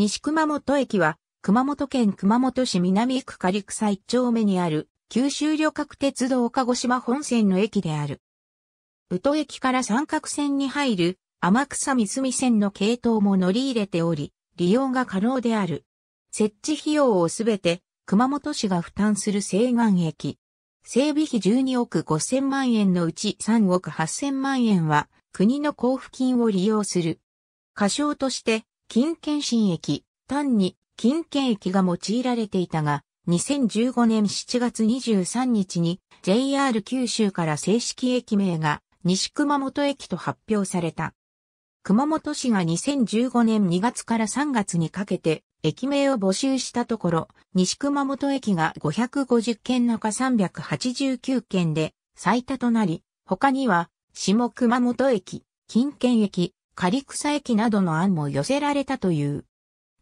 西熊本駅は、熊本県熊本市南区仮草一丁目にある、九州旅客鉄道鹿児島本線の駅である。宇都駅から三角線に入る、天草湖線の系統も乗り入れており、利用が可能である。設置費用をすべて、熊本市が負担する西岸駅。整備費12億5000万円のうち3億8000万円は、国の交付金を利用する。過小として、金券新駅、単に金券駅が用いられていたが、2015年7月23日に JR 九州から正式駅名が西熊本駅と発表された。熊本市が2015年2月から3月にかけて駅名を募集したところ、西熊本駅が550件中389件で最多となり、他には下熊本駅、近県駅、ク草駅などの案も寄せられたという。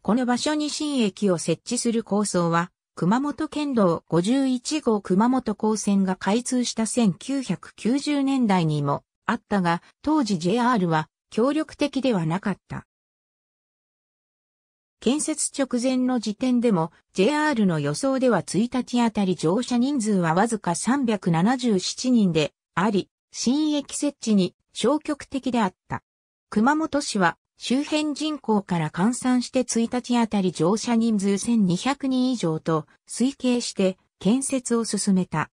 この場所に新駅を設置する構想は、熊本県道51号熊本高線が開通した1990年代にもあったが、当時 JR は協力的ではなかった。建設直前の時点でも JR の予想では1日あたり乗車人数はわずか377人であり、新駅設置に消極的であった。熊本市は周辺人口から換算して1日あたり乗車人数1200人以上と推計して建設を進めた。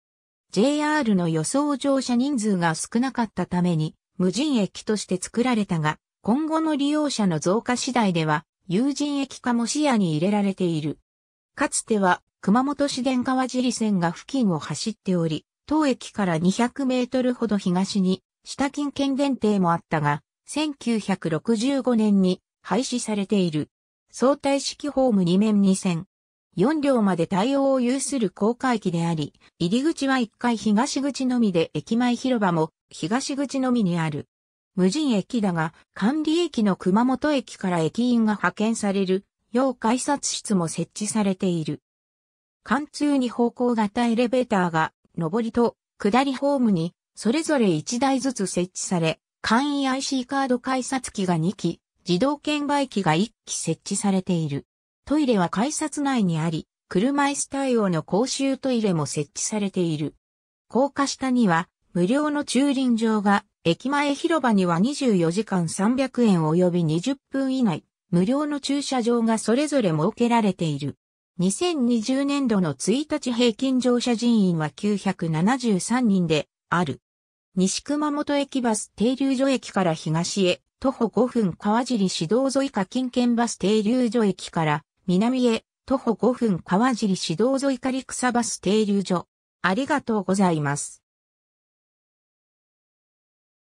JR の予想乗車人数が少なかったために無人駅として作られたが、今後の利用者の増加次第では有人駅化も視野に入れられている。かつては熊本市電川尻線が付近を走っており、当駅から200メートルほど東に、下近県電停もあったが、1965年に廃止されている。相対式ホーム2面2線。4両まで対応を有する高架駅であり、入り口は1階東口のみで駅前広場も東口のみにある。無人駅だが、管理駅の熊本駅から駅員が派遣される、要改札室も設置されている。貫通に方向型エレベーターが、上りと下りホームに、それぞれ1台ずつ設置され、簡易 IC カード改札機が2機、自動券売機が1機設置されている。トイレは改札内にあり、車椅子対応の公衆トイレも設置されている。高架下には無料の駐輪場が、駅前広場には24時間300円及び20分以内、無料の駐車場がそれぞれ設けられている。2020年度の1日平均乗車人員は973人である。西熊本駅バス停留所駅から東へ、徒歩5分川尻市道沿いか近県バス停留所駅から南へ、徒歩5分川尻市道沿いか陸草バス停留所。ありがとうございます。